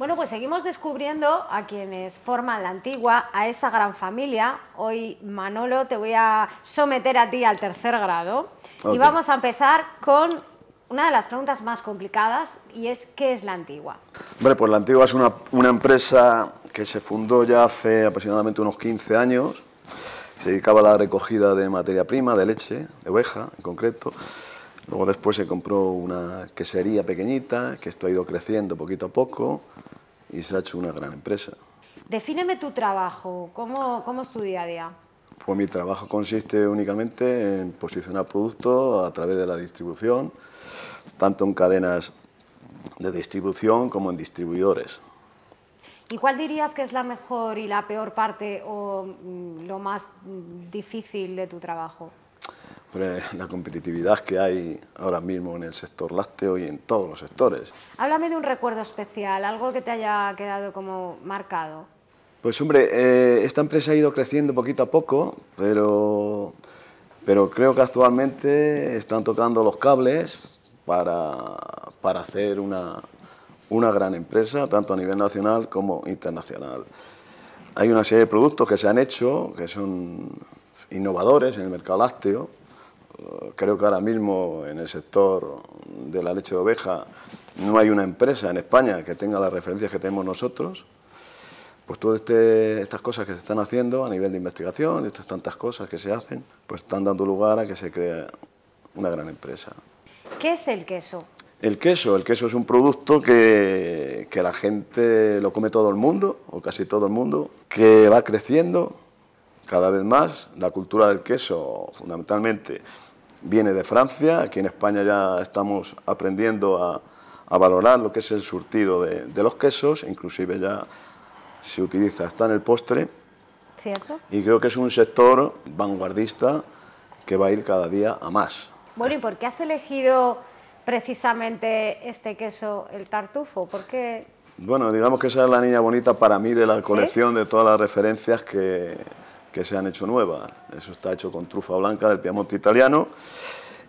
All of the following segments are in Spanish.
Bueno, pues seguimos descubriendo a quienes forman la antigua, a esa gran familia. Hoy, Manolo, te voy a someter a ti al tercer grado. Y vamos a empezar con una de las preguntas más complicadas y es, ¿qué es la antigua? Hombre, pues la antigua es una, una empresa que se fundó ya hace aproximadamente unos 15 años. Se dedicaba a la recogida de materia prima, de leche, de oveja en concreto. Luego después se compró una quesería pequeñita, que esto ha ido creciendo poquito a poco y se ha hecho una gran empresa. Defíneme tu trabajo, ¿cómo, cómo es tu día a día? Pues mi trabajo consiste únicamente en posicionar productos a través de la distribución, tanto en cadenas de distribución como en distribuidores. ¿Y cuál dirías que es la mejor y la peor parte o mm, lo más mm, difícil de tu trabajo? la competitividad que hay ahora mismo en el sector lácteo y en todos los sectores. Háblame de un recuerdo especial, algo que te haya quedado como marcado. Pues hombre, eh, esta empresa ha ido creciendo poquito a poco, pero, pero creo que actualmente están tocando los cables para, hacer una, una gran empresa, tanto a nivel nacional como internacional. Hay una serie de productos que se han hecho, que son innovadores en el mercado lácteo, creo que ahora mismo en el sector de la leche de oveja no hay una empresa en España que tenga las referencias que tenemos nosotros, pues todas este, estas cosas que se están haciendo a nivel de investigación, estas tantas cosas que se hacen, pues están dando lugar a que se crea una gran empresa. ¿Qué es el queso? El queso, el queso es un producto que, que la gente lo come todo el mundo, o casi todo el mundo, que va creciendo, cada vez más. La cultura del queso, fundamentalmente, viene de Francia. Aquí en España ya estamos aprendiendo a, a valorar lo que es el surtido de, los quesos, inclusive ya se utiliza hasta en el postre. ¿Cierto? Y creo que es un sector vanguardista que va a ir cada día a más. Bueno, ¿y por qué has elegido precisamente este queso, el tartufo? ¿Por qué? Bueno, digamos que esa es la niña bonita para mí de la colección de todas las referencias que, que se han hecho nuevas. Eso está hecho con trufa blanca del Piamonte italiano.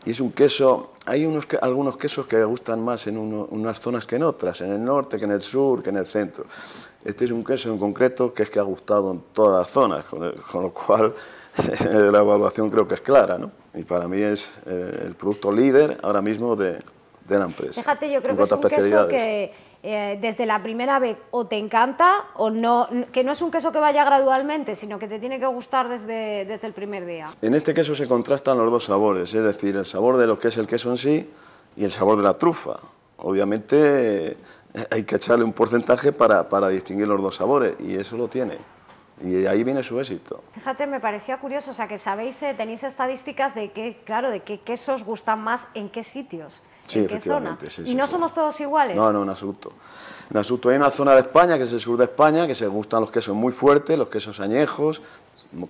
Y es un queso, hay unos, algunos quesos que gustan más en unas zonas que en otras, en el norte, que en el sur, que en el centro. Este es un queso en concreto que es que ha gustado en todas las zonas, con, lo cual la evaluación creo que es clara. ¿no? Y para mí es eh, el producto líder ahora mismo de, de la empresa. Fíjate, yo creo que es un queso que eh, desde la primera vez o te encanta o no, que no es un queso que vaya gradualmente, sino que te tiene que gustar desde, desde el primer día. En este queso se contrastan los dos sabores, es decir, el sabor de lo que es el queso en sí y el sabor de la trufa. Obviamente eh, hay que echarle un porcentaje para, para distinguir los dos sabores y eso lo tiene. Y de ahí viene su éxito. Fíjate, me parecía curioso, o sea, que sabéis, eh, tenéis estadísticas de que, claro, de qué quesos gustan más en qué sitios. Sí, efectivamente. y no somos todos iguales. No, no, en absoluto. En absoluto. Hay una zona de España, que es el sur de España, que se gustan los quesos muy fuertes, los quesos añejos,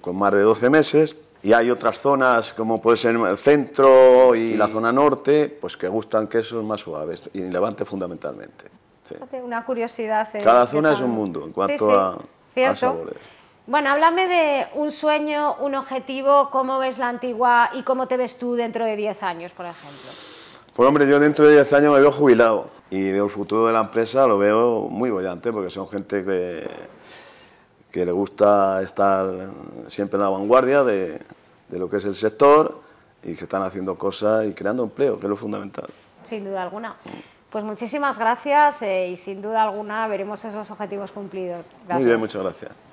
con más de 12 meses. Y hay otras zonas, como puede ser el centro y la zona norte, pues que gustan quesos más suaves, y Levante fundamentalmente. Una curiosidad. Eh, Cada zona es un mundo en cuanto a, a Bueno, háblame de un sueño, un objetivo, cómo ves la antigua y cómo te ves tú dentro de 10 años, por ejemplo. Pues hombre, yo dentro de 10 años me veo jubilado y veo el futuro de la empresa, lo veo muy brillante porque son gente que, que le gusta estar siempre en la vanguardia de, lo que es el sector y que están haciendo cosas y creando empleo, que es lo fundamental. Sin duda alguna. Pues muchísimas gracias eh, y sin duda alguna veremos esos objetivos cumplidos. Gracias. Muy bien, muchas gracias.